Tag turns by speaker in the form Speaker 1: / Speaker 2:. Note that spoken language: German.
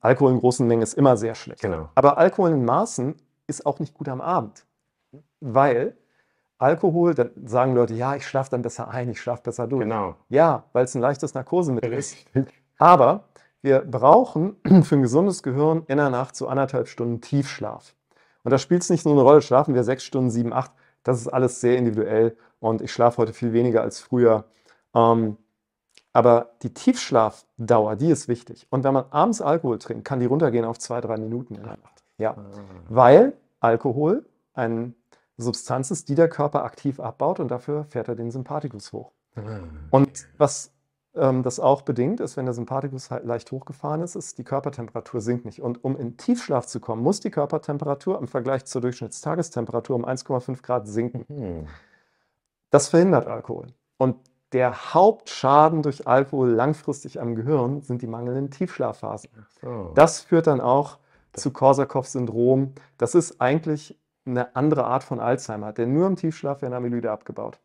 Speaker 1: Alkohol in großen Mengen ist immer sehr schlecht. Genau. Aber Alkohol in Maßen ist auch nicht gut am Abend,
Speaker 2: weil Alkohol, dann sagen Leute, ja, ich schlafe dann besser ein, ich schlafe besser durch. Genau. Ja, weil es ein leichtes Narkosemittel Richtig. ist. Aber wir brauchen für ein gesundes Gehirn in der Nacht so anderthalb Stunden Tiefschlaf. Und da spielt es nicht nur eine Rolle, schlafen wir sechs Stunden, sieben, acht. Das ist alles sehr individuell und ich schlafe heute viel weniger als früher. Ähm, aber die Tiefschlafdauer, die ist wichtig. Und wenn man abends Alkohol trinkt, kann die runtergehen auf zwei, drei Minuten in der Nacht. Ja. Ah. Weil Alkohol eine Substanz ist, die der Körper aktiv abbaut und dafür fährt er den Sympathikus hoch. Ah. Und was ähm, das auch bedingt ist, wenn der Sympathikus halt leicht hochgefahren ist, ist, die Körpertemperatur sinkt nicht. Und um in Tiefschlaf zu kommen, muss die Körpertemperatur im Vergleich zur Durchschnittstagestemperatur um 1,5 Grad sinken. Mhm. Das verhindert Alkohol. Und der Hauptschaden durch Alkohol langfristig am Gehirn sind die mangelnden Tiefschlafphasen. So. Das führt dann auch zu Korsakow-Syndrom. Das ist eigentlich eine andere Art von Alzheimer, denn nur im Tiefschlaf werden Amyloide abgebaut.